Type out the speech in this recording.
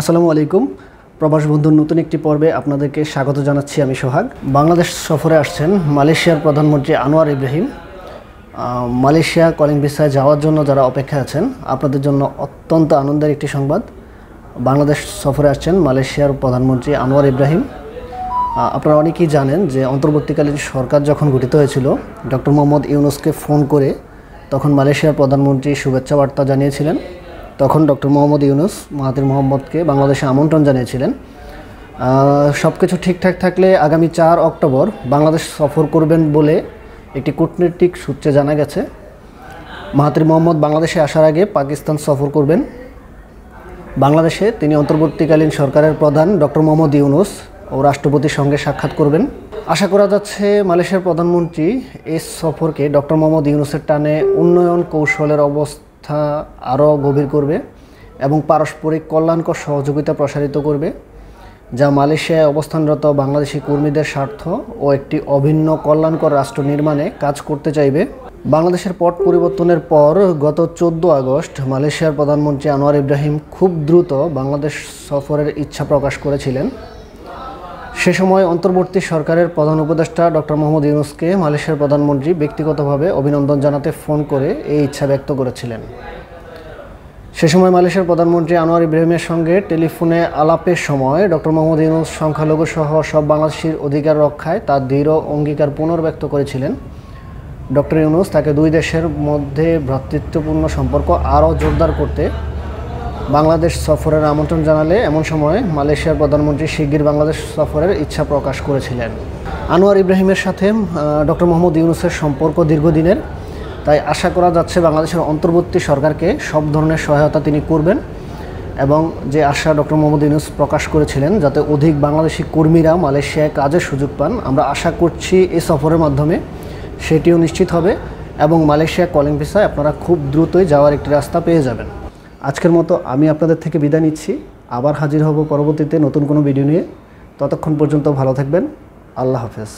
আসসালামু আলাইকুম প্রবাস বন্ধুর নতুন একটি পর্বে আপনাদেরকে স্বাগত জানাচ্ছি আমি সোহাগ বাংলাদেশ সফরে আসছেন মালয়েশিয়ার প্রধানমন্ত্রী আনোয়ার ইব্রাহিম মালয়েশিয়া কলিং ভিসায় যাওয়ার জন্য যারা অপেক্ষা আছেন আপনাদের জন্য অত্যন্ত আনন্দের একটি সংবাদ বাংলাদেশ সফরে আসছেন মালয়েশিয়ার প্রধানমন্ত্রী আনোয়ার ইব্রাহিম আপনারা অনেকেই জানেন যে অন্তর্বর্তীকালীন সরকার যখন গঠিত হয়েছিল ডক্টর মোহাম্মদ ইউনুসকে ফোন করে তখন মালয়েশিয়ার প্রধানমন্ত্রী শুভেচ্ছা বার্তা জানিয়েছিলেন তখন ডক্টর মোহাম্মদ ইউনুস মাহাতির মোহাম্মদকে বাংলাদেশে আমন্ত্রণ জানিয়েছিলেন সব কিছু ঠিকঠাক থাকলে আগামী চার অক্টোবর বাংলাদেশ সফর করবেন বলে একটি কূটনৈতিক সূত্রে জানা গেছে মাহাতির মোহাম্মদ বাংলাদেশে আসার আগে পাকিস্তান সফর করবেন বাংলাদেশে তিনি অন্তর্বর্তীকালীন সরকারের প্রধান ডক্টর মোহাম্মদ ইউনুস ও রাষ্ট্রপতির সঙ্গে সাক্ষাৎ করবেন আশা করা যাচ্ছে মালয়েশিয়ার প্রধানমন্ত্রী এস সফরকে ডক্টর মোহাম্মদ ইউনুসের টানে উন্নয়ন কৌশলের অবস্থা আস্থা আরও গভীর করবে এবং পারস্পরিক কল্যাণকর সহযোগিতা প্রসারিত করবে যা মালয়েশিয়ায় অবস্থানরত বাংলাদেশি কর্মীদের স্বার্থ ও একটি অভিন্ন কল্যাণকর রাষ্ট্র নির্মাণে কাজ করতে চাইবে বাংলাদেশের পট পরিবর্তনের পর গত চোদ্দ আগস্ট মালয়েশিয়ার প্রধানমন্ত্রী আনোয়ার ইব্রাহিম খুব দ্রুত বাংলাদেশ সফরের ইচ্ছা প্রকাশ করেছিলেন সে সময় অন্তর্বর্তী সরকারের প্রধান উপদেষ্টা ডক্টর মোহাম্মদ ইউনুসকে মালয়েশিয়ার প্রধানমন্ত্রী ব্যক্তিগতভাবে অভিনন্দন জানাতে ফোন করে এই ইচ্ছা ব্যক্ত করেছিলেন সে সময় মালয়েশিয়ার প্রধানমন্ত্রী আনোয়ার ইব্রাহিমের সঙ্গে টেলিফোনে আলাপের সময় ডক্টর মোহাম্মদ ইউনুস সংখ্যালঘু সহ সব বাংলাদেশির অধিকার রক্ষায় তার দৃঢ় অঙ্গীকার পুনর্ব্যক্ত করেছিলেন ডক্টর ইউনুস তাকে দুই দেশের মধ্যে ভ্রাতৃত্বপূর্ণ সম্পর্ক আরও জোরদার করতে বাংলাদেশ সফরের আমন্ত্রণ জানালে এমন সময়ে মালয়েশিয়ার প্রধানমন্ত্রী শিগগির বাংলাদেশ সফরের ইচ্ছা প্রকাশ করেছিলেন আনোয়ার ইব্রাহিমের সাথে ডক্টর মোহাম্মদ ইউনুসের সম্পর্ক দীর্ঘদিনের তাই আশা করা যাচ্ছে বাংলাদেশের অন্তর্বর্তী সরকারকে সব ধরনের সহায়তা তিনি করবেন এবং যে আশা ডক্টর মোহাম্মদ ইউনুস প্রকাশ করেছিলেন যাতে অধিক বাংলাদেশি কর্মীরা মালয়েশিয়ায় কাজের সুযোগ পান আমরা আশা করছি এই সফরের মাধ্যমে সেটিও নিশ্চিত হবে এবং মালয়েশিয়া কলিং ভিসায় আপনারা খুব দ্রুতই যাওয়ার একটি রাস্তা পেয়ে যাবেন আজকের মতো আমি আপনাদের থেকে বিদায় নিচ্ছি আবার হাজির হব পরবর্তীতে নতুন কোনো ভিডিও নিয়ে ততক্ষণ পর্যন্ত ভালো থাকবেন আল্লাহ হাফেজ